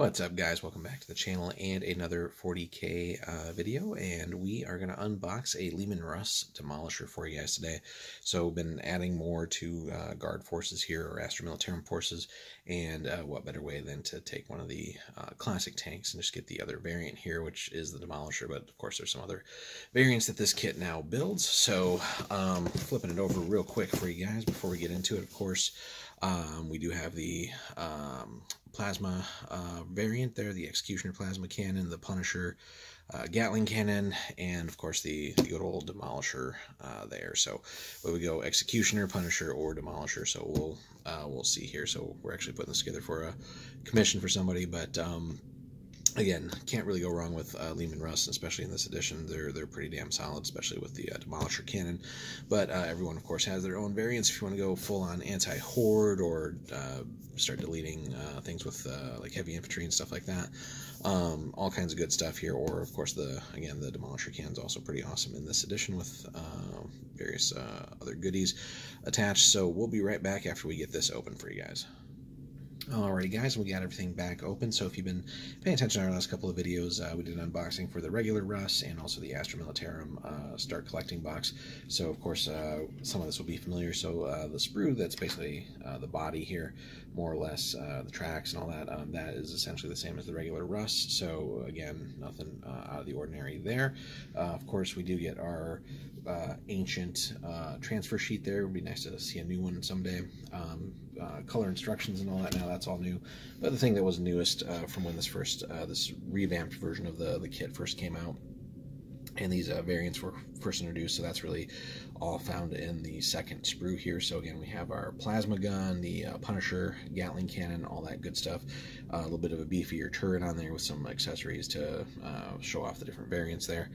What's up guys, welcome back to the channel and another 40k uh, video and we are going to unbox a Lehman Russ Demolisher for you guys today. So been adding more to uh, guard forces here or astromilitary forces and uh, what better way than to take one of the uh, classic tanks and just get the other variant here which is the Demolisher but of course there's some other variants that this kit now builds. So um, flipping it over real quick for you guys before we get into it of course. Um, we do have the um, plasma uh, variant there, the Executioner plasma cannon, the Punisher uh, Gatling cannon, and of course the, the good old Demolisher uh, there. So we go Executioner, Punisher, or Demolisher. So we'll uh, we'll see here. So we're actually putting this together for a commission for somebody, but um, again, can't really go wrong with uh, Lehman Rust, especially in this edition. They're they're pretty damn solid, especially with the uh, Demolisher cannon. But uh, everyone, of course, has their own variants. If you want to go full on anti horde or uh, start deleting uh, things with uh, like heavy infantry and stuff like that, um, all kinds of good stuff here. Or of course, the again the Demolisher cannon is also pretty awesome in this edition with um, various other goodies attached. So we'll be right back after we get this open for you guys. Alrighty guys, we got everything back open, so if you've been paying attention to our last couple of videos, uh, we did an unboxing for the regular Russ and also the Astra Militarum uh, Start Collecting box. So of course, uh, some of this will be familiar, so uh, the sprue that's basically uh, the body here, more or less, uh, the tracks and all that, um, that is essentially the same as the regular Russ, so again, nothing out of the ordinary there. of course, we do get our ancient transfer sheet there, it would be nice to see a new one someday. Um, color instructions and all that, now that's that's all new. But the thing that was newest uh, from when this first, uh, this revamped version of the, the kit first came out and these uh, variants were first introduced, so that's really all found in the second sprue here. So again, we have our plasma gun, the uh, Punisher, Gatling cannon, all that good stuff. Uh, a little bit of a beefier turret on there with some accessories to uh, show off the different variants there.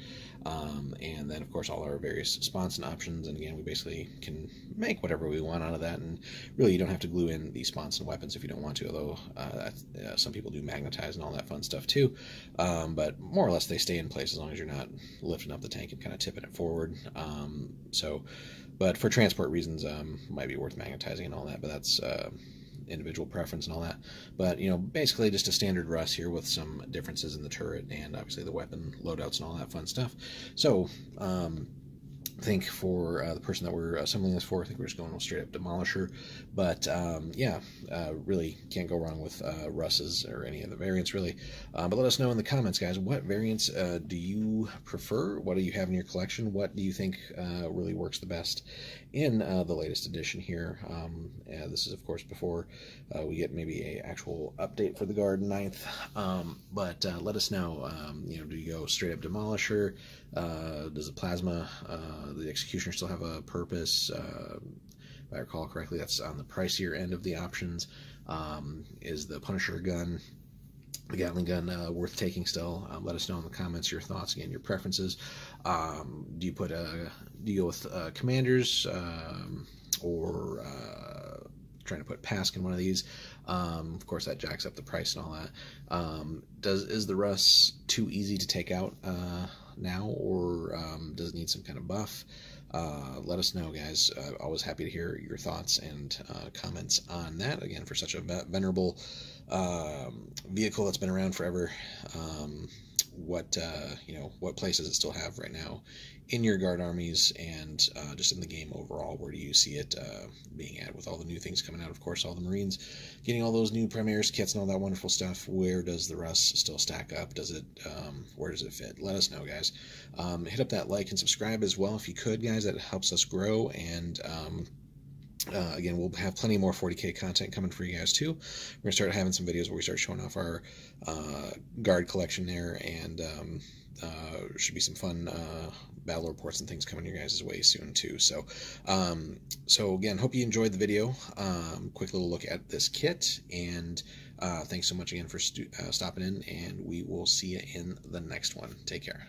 Um, and then, of course, all our various sponson options. And again, we basically can make whatever we want out of that. And really, you don't have to glue in the sponson weapons if you don't want to, although uh, uh, some people do magnetize and all that fun stuff too. Um, but more or less, they stay in place as long as you're not lifting up the tank and kind of tipping it forward. Um, so, but for transport reasons, um, might be worth magnetizing and all that, but that's uh, individual preference and all that. But, you know, basically just a standard Russ here with some differences in the turret and obviously the weapon loadouts and all that fun stuff. So, um, think for uh, the person that we're assembling this for, I think we're just going with straight up Demolisher. But um, yeah, uh, really can't go wrong with uh, Russ's or any of the variants really. Uh, but let us know in the comments, guys, what variants uh, do you prefer? What do you have in your collection? What do you think uh, really works the best in the latest edition here? Um, this is of course before we get maybe a actual update for the Guard 9th. Um, but let us know. Um, you know, do you go straight up Demolisher? does the Plasma? Uh, the executioner still have a purpose. Uh, if I recall correctly, that's on the pricier end of the options. Um, is the Punisher gun, the Gatling gun, uh, worth taking still? Um, let us know in the comments your thoughts again, your preferences. Um, do you put a do you go with uh, commanders um, or uh, trying to put PASC in one of these. Um, of course, that jacks up the price and all that. Um, does is the rust too easy to take out uh, now, or um, does it need some kind of buff? Uh, let us know, guys. Uh, always happy to hear your thoughts and uh, comments on that. Again, for such a venerable um, vehicle that's been around forever. Um, what uh, you know what place does it still have right now in your guard armies and uh, just in the game overall where do you see it uh, being at with all the new things coming out of course all the marines getting all those new premieres, kits and all that wonderful stuff where does the rust still stack up does it um, where does it fit let us know guys um, hit up that like and subscribe as well if you could guys that helps us grow and um, uh, again, we'll have plenty more 40k content coming for you guys too. We're gonna start having some videos where we start showing off our uh, guard collection there, and um, uh, should be some fun uh, battle reports and things coming your guys' way soon too. So, um, so again, hope you enjoyed the video. Um, quick little look at this kit, and uh, thanks so much again for stopping in, and we will see you in the next one. Take care.